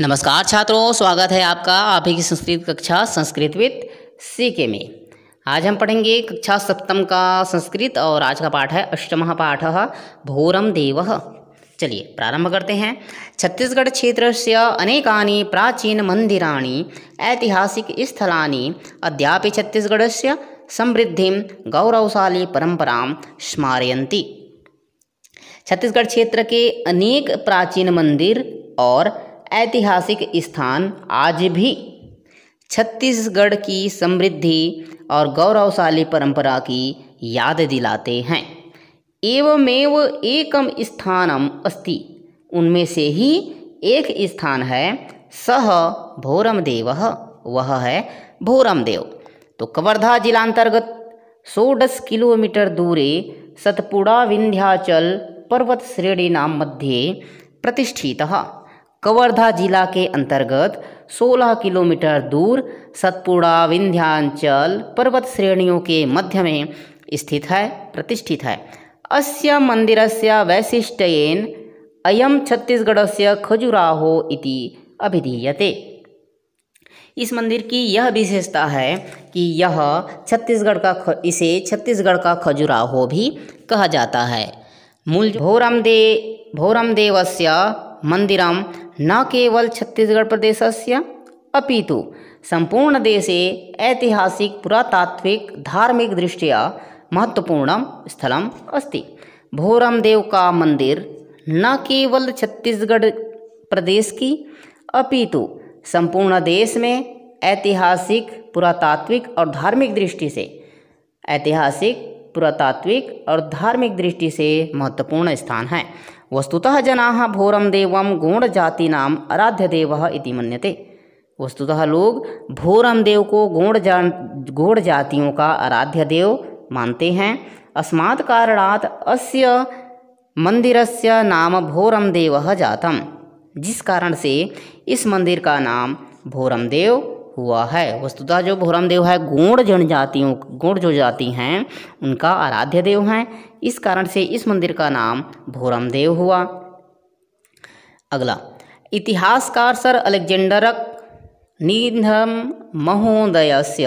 नमस्कार छात्रों स्वागत है आपका आप ही की संस्कृत कक्षा संस्कृत विद सी के में आज हम पढ़ेंगे कक्षा सप्तम का संस्कृत और आज का पाठ है अष्टम पाठ भोरम देव चलिए प्रारंभ करते हैं छत्तीसगढ़ क्षेत्र से अनेकानि प्राचीन मंदिरा ऐतिहासिक स्थला अद्यापि छत्तीसगढ़ से समृद्धि गौरवशाली परंपरा स्मारयती छत्तीसगढ़ क्षेत्र के अनेक प्राचीन मंदिर और ऐतिहासिक स्थान आज भी छत्तीसगढ़ की समृद्धि और गौरवशाली परंपरा की याद दिलाते हैं एवमेव एकम स्थानम अस्ति उनमें से ही एक स्थान है सह भोरम देव वह है भोरम देव तो कवर्धा जिला अंतर्गत किलोमीटर दूरे सतपुड़ा विंध्याचल पर्वत श्रेणी नाम मध्ये प्रतिष्ठितः कवर्धा जिला के अंतर्गत 16 किलोमीटर दूर सतपुड़ा विंध्यांचल पर्वत श्रेणियों के मध्य में स्थित है प्रतिष्ठित है अस्य मंदिरस्य वैशिष्ट्येन अयम से खजुराहो इति अभिधीयते इस मंदिर की यह विशेषता है कि यह छत्तीसगढ़ का इसे छत्तीसगढ़ का खजुराहो भी कहा जाता है मूल भोरम दे भोरम मंदर न केवल छत्तीसगढ़ प्रदेश से अभी तो संपूर्ण देशे ऐतिहासिक पुरातात्विक धार्मिक दृष्टिया महत्वपूर्ण स्थल अस्त भोरमदेव का मंदिर न केवल छत्तीसगढ़ प्रदेश की अभी तो संपूर्ण देश में ऐतिहासिक पुरातात्विक और धार्मिक दृष्टि से ऐतिहासिक पुरातात्विक और धार्मिक दृष्टि से महत्वपूर्ण स्थान है वस्तुतः जनाः भोरं देवं गौणजातीनाम् आराध्यदेवः इति मन्यते वस्तुतः लोग भोरम देव को गौड़ जा गौड़ जातियों का आराध्य देव मानते हैं अस्मात् कारणात अस्य मंदिरस्य नाम भोरम देव जातम जिस कारण से इस मंदिर का नाम भोरम देव हुआ है वस्तुतः जो भोरम देव है गोड़ जनजातियों गोड़ जो जाति हैं उनका आराध्य देव हैं इस कारण से इस मंदिर का नाम भोरम देव हुआ अगला इतिहासकार सर अलेक्जेंडरक निधम महोदय से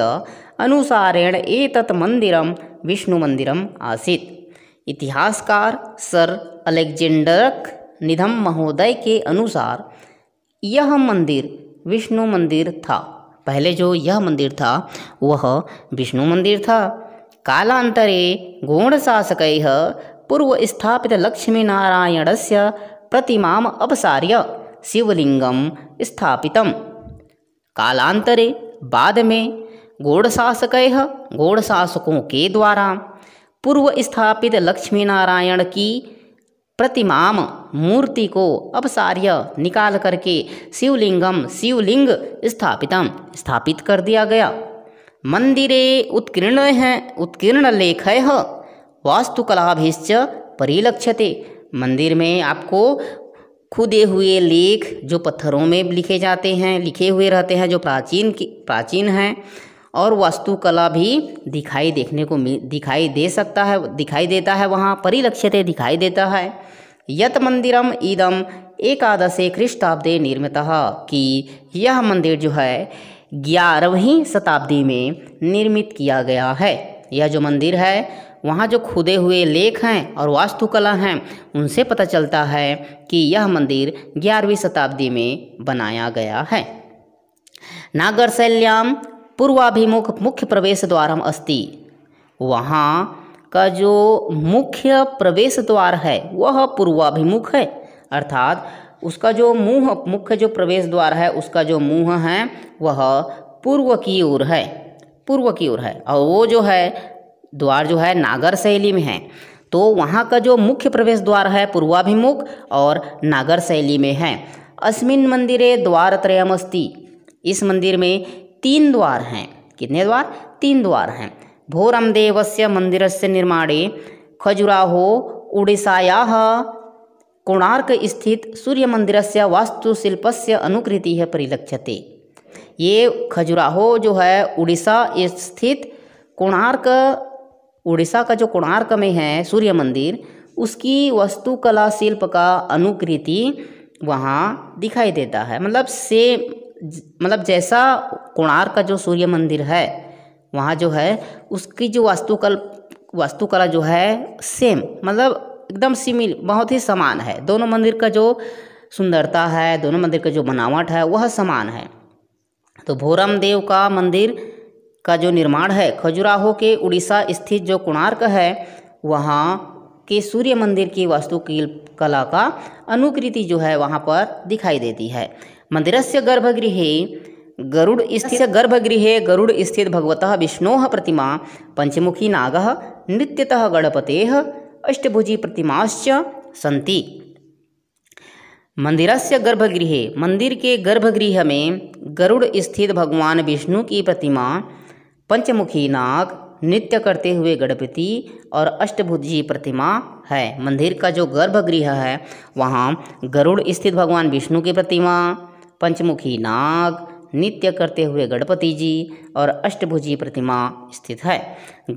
अनुसारेण एक मंदिरम विष्णु मंदिरम आसित इतिहासकार सर अलेक्जेंडरक निधम महोदय के अनुसार यह मंदिर विष्णु मंदिर था पहले जो यह मंदिर था वह विष्णु मंदिर था कालांतरे गोण शासक पूर्व स्थापित लक्ष्मी नारायण से प्रतिमा अपसार्य शिवलिंगम स्थापित कालांतरे बाद में शासक गौड़शासक शासकों के द्वारा पूर्व स्थापित लक्ष्मी नारायण की प्रतिमाम मूर्ति को अपसार्य निकाल करके शिवलिंगम शिवलिंग स्थापितम स्थापित कर दिया गया मंदिरे उत्कीर्ण हैं उत्कीर्ण लेख है वास्तुकलाभिश्च परिलक्षते मंदिर में आपको खुदे हुए लेख जो पत्थरों में लिखे जाते हैं लिखे हुए रहते हैं जो प्राचीन की प्राचीन हैं और वास्तुकला भी दिखाई देखने को दिखाई दे सकता है दिखाई देता है वहाँ परिलक्षित दिखाई देता है यत मंदिरम इदम एकादशे ख्रिस्ताब्दे निर्मित कि यह मंदिर जो है ग्यारहवीं शताब्दी में निर्मित किया गया है यह जो मंदिर है वहाँ जो खुदे हुए लेख हैं और वास्तुकला हैं उनसे पता चलता है कि यह मंदिर ग्यारहवीं शताब्दी में बनाया गया है नागरशैल्याम पूर्वाभिमुख मुख्य प्रवेश द्वारम अस्ति वहाँ का जो मुख्य प्रवेश द्वार है वह पूर्वाभिमुख है अर्थात उसका जो मुंह मुख्य जो प्रवेश द्वार है उसका जो मुंह है वह पूर्व की ओर है पूर्व की ओर है और वो जो है द्वार जो है नागर शैली में है तो वहाँ का जो मुख्य प्रवेश द्वार है पूर्वाभिमुख और नागर शैली में है अस्मिन मंदिरे द्वार त्रयम अस्ति इस मंदिर में तीन द्वार हैं कितने द्वार तीन द्वार हैं भोरमदेव से मंदिर से निर्माणे खजुराहो उड़ीसाया कोणार्क स्थित सूर्य मंदिर से वास्तुशिल्प से अनुकृति है परिलक्षते ये खजुराहो जो है उड़ीसा स्थित कोणार्क उड़ीसा का जो कोणार्क में है सूर्य मंदिर उसकी वस्तुकला शिल्प का अनुकृति वहाँ दिखाई देता है मतलब सेम मतलब जैसा कोणार्क का जो सूर्य मंदिर है वहाँ जो है उसकी जो वास्तुकल वास्तुकला जो है सेम मतलब एकदम सिमिल बहुत ही समान है दोनों मंदिर का जो सुंदरता है दोनों मंदिर का जो बनावट है वह समान है तो भोरम देव का मंदिर का जो निर्माण है खजुराहो के उड़ीसा स्थित जो कोणार्क है वहाँ के सूर्य मंदिर की वास्तुकला का अनुकृति जो है वहाँ पर दिखाई देती है मंदिर से गर्भगृह गरुड स्थित गर्भगृह गरुड स्थित भगवत विष्णो प्रतिमा पंचमुखी नाग नृत्यत गणपते अष्टभुजी प्रतिमाश्च मंदिर से गर्भगृह मंदिर के गर्भगृह में गरुड़ स्थित भगवान विष्णु की प्रतिमा पंचमुखी नाग नृत्य करते हुए गणपति और अष्टभुजी प्रतिमा है मंदिर का जो गर्भगृह है वहाँ गरुड़ स्थित भगवान विष्णु की प्रतिमा पंचमुखी नाग नित्य करते हुए गणपति जी और अष्टभुजी प्रतिमा स्थित है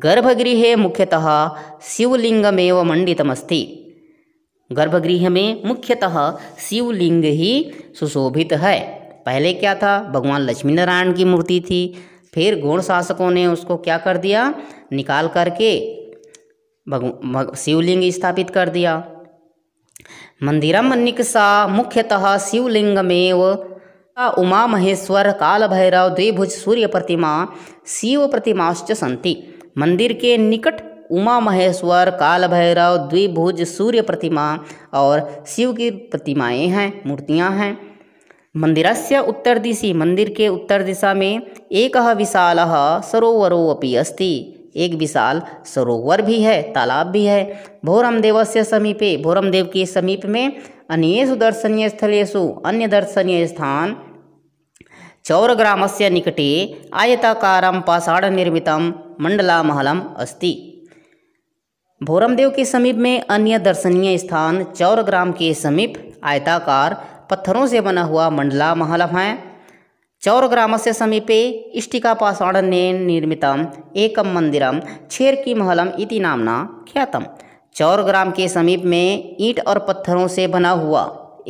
गर्भगृह मुख्यतः शिवलिंगमेव मंडितमस्ति गर्भगृह में मुख्यतः शिवलिंग ही सुशोभित है पहले क्या था भगवान लक्ष्मी नारायण की मूर्ति थी फिर गौण शासकों ने उसको क्या कर दिया निकाल करके भग, शिवलिंग स्थापित कर दिया मंदिरम निकसा मुख्यतः शिवलिंगमेव उमा महेश्वर काल भैरव द्विभुज सूर्य प्रतिमा शिव प्रतिमाश्च सन्ति मंदिर के निकट उमा महेश्वर काल भैरव द्विभुज सूर्य प्रतिमा और शिव की प्रतिमाएं हैं मूर्तियां हैं से उत्तर दिशी मंदिर के उत्तर दिशा में एक विशाल सरोवरो अपि अस्ति एक विशाल सरोवर भी है तालाब भी है से समीपे भोरमदेव के समीप में अनेसु दर्शनीय स्थलेशु अन्य दर्शनीय स्थान से निकटे निर्मित मंडला महलम अस्ति भोरमदेव के समीप में अन्य दर्शनीय स्थान चौरग्राम के समीप आयताकार पत्थरों से बना हुआ मंडला महलम है चौरग्राम से समीपे इष्टिका पाषाण निर्मित एक मंदिरम छेरकी महलम इति नामना ख्यातम चौर ग्राम के समीप में ईंट और पत्थरों से बना हुआ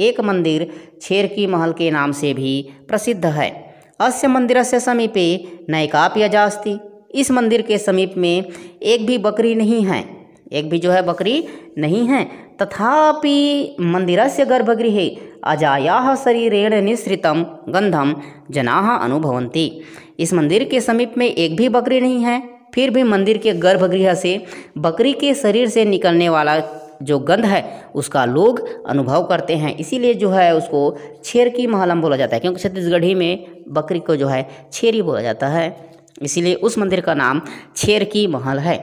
एक मंदिर छेरकी महल के नाम से भी प्रसिद्ध है अस्य मंदिर से समीपे नयका पियाजा अस्ति इस मंदिर के समीप में एक भी बकरी नहीं है एक भी जो है बकरी नहीं है तथापि मंदिर से गर्भगृह अजाया शरीरेण निश्रितम गंधम जना अनुभवंती इस मंदिर के समीप में एक भी बकरी नहीं है फिर भी मंदिर के गर्भगृह से बकरी के शरीर से निकलने वाला जो गंध है उसका लोग अनुभव करते हैं इसीलिए जो है उसको छेर की महलम बोला जाता है क्योंकि छत्तीसगढ़ी में बकरी को जो है छेरी बोला जाता है इसीलिए उस मंदिर का नाम छेर की महल है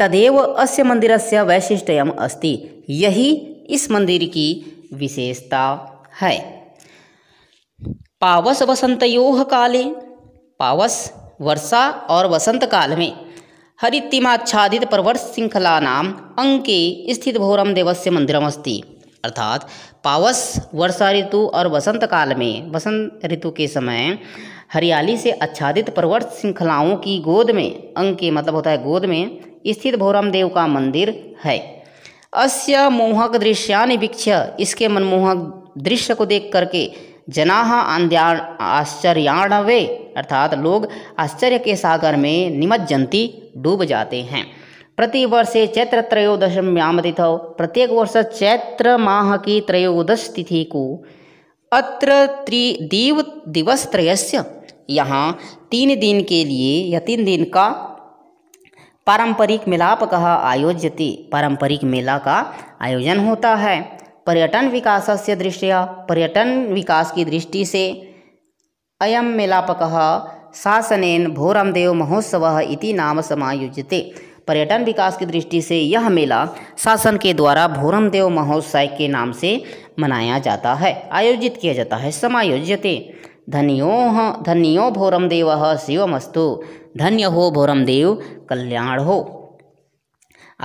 तदेव अस्य मंदिर से वैशिष्ट्यम अस्ति यही इस मंदिर की विशेषता है पावस वसंतयो काले पावस वर्षा और वसंत काल में हरितिमाच्छादित पर्वत नाम अंके स्थित भोरम देवस्य मंदिरम अस्ति अर्थात पावस वर्षा ऋतु और वसंत काल में वसंत ऋतु के समय हरियाली से आच्छादित पर्वत श्रृंखलाओं की गोद में अंके मतलब होता है गोद में स्थित भोरम देव का मंदिर है अस्य मोहक दृश्यान वीक्ष्य इसके मनमोहक दृश्य को देख करके जना आश्चर्याणवे अर्थात लोग आश्चर्य के सागर में निमज्जंती डूब जाते हैं प्रतिवर्षे चैत्र त्रयोदशम्याम तिथौ प्रत्येक वर्ष चैत्र माह की त्रयोदश तिथि को अत्र त्रिदीव दिवस त्रयस्य यहाँ तीन दिन के लिए या तीन दिन का पारंपरिक मिलाप कहा आयोजित पारंपरिक मेला का आयोजन होता है पर्यटन विकास से दृष्टिया पर्यटन विकास की दृष्टि से अयम मेलापकः शासनेन भोरमदेव महोत्सव इति नाम समायोजते पर्यटन विकास की दृष्टि से यह मेला शासन के द्वारा भोरमदेव महोत्सव के नाम से मनाया जाता है आयोजित किया जाता है समायोज्यते धन्यो धन्यो भोरमदेव शिवमस्तु धन्य हो भोरमदेव कल्याण हो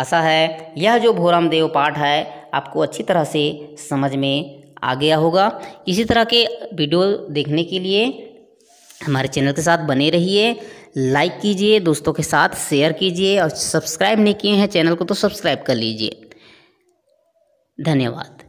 आशा है यह जो भोरमदेव पाठ है आपको अच्छी तरह से समझ में आ गया होगा इसी तरह के वीडियो देखने के लिए हमारे चैनल के साथ बने रहिए लाइक कीजिए दोस्तों के साथ शेयर कीजिए और सब्सक्राइब नहीं किए हैं चैनल को तो सब्सक्राइब कर लीजिए धन्यवाद